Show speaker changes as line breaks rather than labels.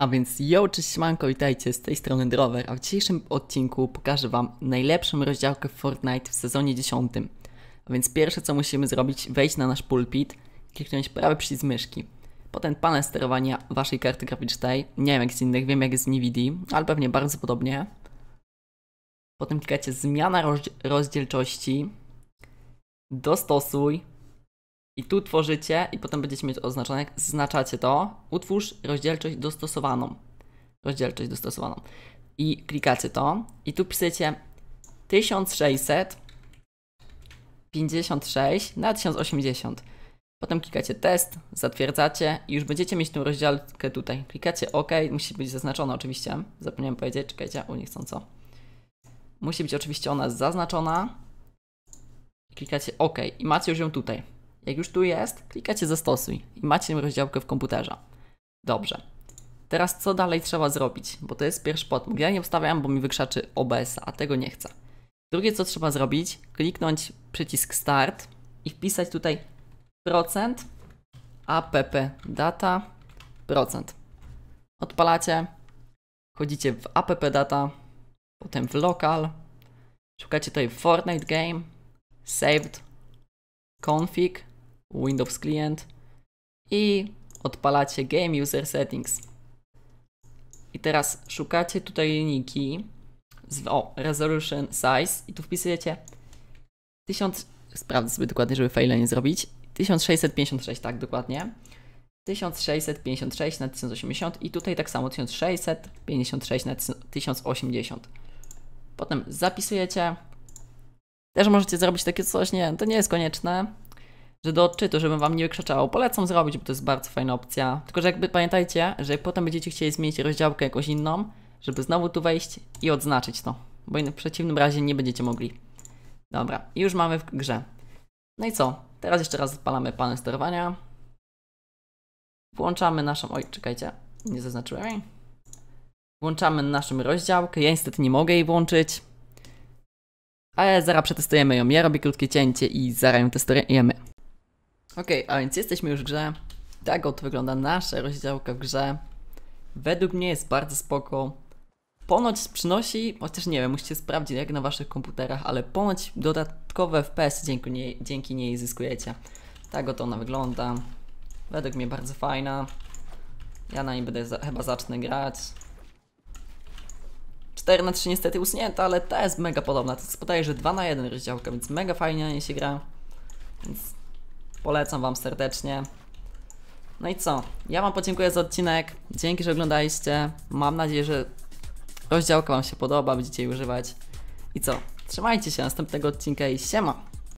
A więc yo, cześć manko, witajcie, z tej strony Drover, a w dzisiejszym odcinku pokażę Wam najlepszą rozdziałkę Fortnite w sezonie 10. A więc pierwsze co musimy zrobić, wejść na nasz pulpit, kliknąć prawy przycisk myszki. Potem panel sterowania Waszej karty graficznej, nie wiem jak z innych, wiem jak jest z NVD, ale pewnie bardzo podobnie. Potem klikacie zmiana rozdzielczości, dostosuj, i tu tworzycie i potem będziecie mieć oznaczonek, znaczacie to, utwórz rozdzielczość dostosowaną. Rozdzielczość dostosowaną. I klikacie to i tu piszecie 1600 56 na 1080. Potem klikacie test, zatwierdzacie i już będziecie mieć tą rozdzielkę tutaj. Klikacie OK, musi być zaznaczona oczywiście. Zapomniałem powiedzieć, czekajcie, u niechcąco. Musi być oczywiście ona zaznaczona. Klikacie OK i macie już ją tutaj. Jak już tu jest, klikacie zastosuj i macie rozdziałkę w komputerze. Dobrze. Teraz co dalej trzeba zrobić, bo to jest pierwszy podpunkt. Ja nie wstawiam, bo mi wykrzaczy OBS, a tego nie chcę. Drugie co trzeba zrobić, kliknąć przycisk start i wpisać tutaj procent app data procent. Odpalacie, chodzicie w app data, potem w local, szukacie tutaj Fortnite game, saved, config, Windows Client i odpalacie Game User Settings. I teraz szukacie tutaj linijki z o, Resolution Size i tu wpisujecie 1000, sprawdzę sobie dokładnie, żeby faila nie zrobić, 1656, tak dokładnie. 1656 na 1080 i tutaj tak samo 1656 na 1080. Potem zapisujecie. Też możecie zrobić takie coś, nie, to nie jest konieczne że do odczytu, żebym wam nie wykrzyczało, Polecam zrobić, bo to jest bardzo fajna opcja. Tylko, że jakby pamiętajcie, że jak potem będziecie chcieli zmienić rozdziałkę jakąś inną, żeby znowu tu wejść i odznaczyć to, bo w przeciwnym razie nie będziecie mogli. Dobra, i już mamy w grze. No i co? Teraz jeszcze raz odpalamy panel sterowania. Włączamy naszą... Oj, czekajcie, nie zaznaczyłem jej. Włączamy naszą rozdziałkę. Ja niestety nie mogę jej włączyć. Ale zaraz przetestujemy ją. Ja robię krótkie cięcie i zaraz ją testujemy. Okej, okay, a więc jesteśmy już w grze. Tak oto wygląda nasza rozdziałka w grze. Według mnie jest bardzo spoko. Ponoć przynosi, chociaż nie wiem, musicie sprawdzić jak na waszych komputerach, ale ponoć dodatkowe FPS dzięki niej, dzięki niej zyskujecie. Tak oto ona wygląda. Według mnie bardzo fajna. Ja na niej będę za, chyba zacznę grać. 4 na 3 niestety usunięta, ale ta jest mega podobna. To jest podaje, że 2 na 1 rozdziałka, więc mega fajnie na niej się gra. Więc Polecam Wam serdecznie. No i co? Ja Wam podziękuję za odcinek. Dzięki, że oglądaliście. Mam nadzieję, że rozdziałka Wam się podoba, będziecie jej używać. I co? Trzymajcie się następnego odcinka i siema!